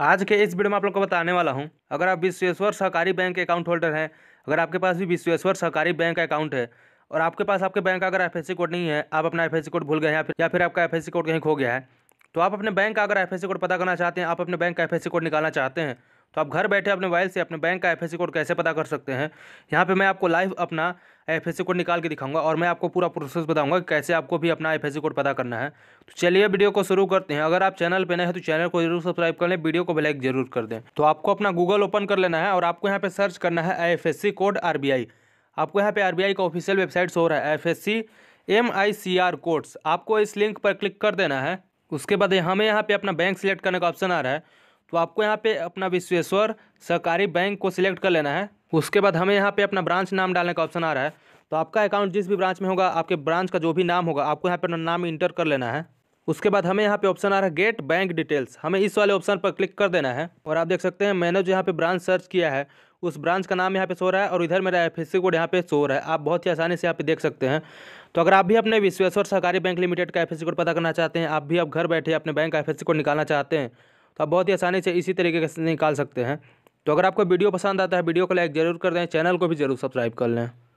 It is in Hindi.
आज के इस वीडियो में आप लोग को बताने वाला हूँ अगर आप विश्वेश्वर सहकारी बैंक के अकाउंट होल्डर हैं अगर आपके पास भी विश्वेश्वर सहकारी बैंक का अकाउंट है और आपके पास आपके बैंक का अगर एफ कोड नहीं है आप अपना एफ कोड भूल गए हैं या फिर आपका एफ कोड कहीं खो गया है तो आप अपने बैंक का अगर एफ कोड पता करना चाहते हैं आप अपने बैंक का एफ कोड निकालना चाहते हैं तो आप घर बैठे अपने मोबाइल से अपने बैंक का एफ कोड कैसे पता कर सकते हैं यहाँ पे मैं आपको लाइव अपना एफ कोड निकाल के दिखाऊंगा और मैं आपको पूरा प्रोसेस बताऊंगा कि कैसे आपको भी अपना एफ कोड पता करना है तो चलिए वीडियो को शुरू करते हैं अगर आप चैनल पर नए हैं तो चैनल को जरूर सब्सक्राइब कर लें वीडियो को लाइक जरूर कर दें तो आपको अपना गूगल ओपन कर लेना है और आपको यहाँ पर सर्च करना है एफ कोड आर आपको यहाँ पे आर का ऑफिशियल वेबसाइट शो रहा है F S C M I C R codes आपको इस लिंक पर क्लिक कर देना है उसके बाद हमें यहाँ पर अपना बैंक सेलेक्ट करने का ऑप्शन आ रहा है तो आपको यहाँ पे अपना विश्वेश्वर सहकारी बैंक को सिलेक्ट कर लेना है उसके बाद हमें यहाँ पे अपना ब्रांच नाम डालने का ऑप्शन आ रहा है तो आपका अकाउंट जिस भी ब्रांच में होगा आपके ब्रांच का जो भी नाम होगा आपको यहाँ पर नाम इंटर कर लेना है उसके बाद हमें यहाँ पे ऑप्शन आ रहा है गेट बैंक डिटेल्स हमें इस वाले ऑप्शन पर क्लिक कर देना है और आप देख सकते हैं मैंने जो यहाँ पे ब्रांच सर्च किया है उस ब्रांच का नाम यहाँ पे सो रहा है और इधर मेरा एफ एस कोड यहाँ पे सो रहा है आप बहुत ही आसानी से यहाँ पे देख सकते हैं तो अगर आप भी अपने विश्वेश्वर सहकारी बैंक लिमिटेड का एफ कोड पता करना चाहते हैं आप भी अब घर बैठे अपने बैंक का एफ कोड निकालना चाहते हैं तो आप बहुत ही आसानी से इसी तरीके से निकाल सकते हैं तो अगर आपको वीडियो पसंद आता है वीडियो को लाइक ज़रूर कर दें चैनल को भी ज़रूर सब्सक्राइब कर लें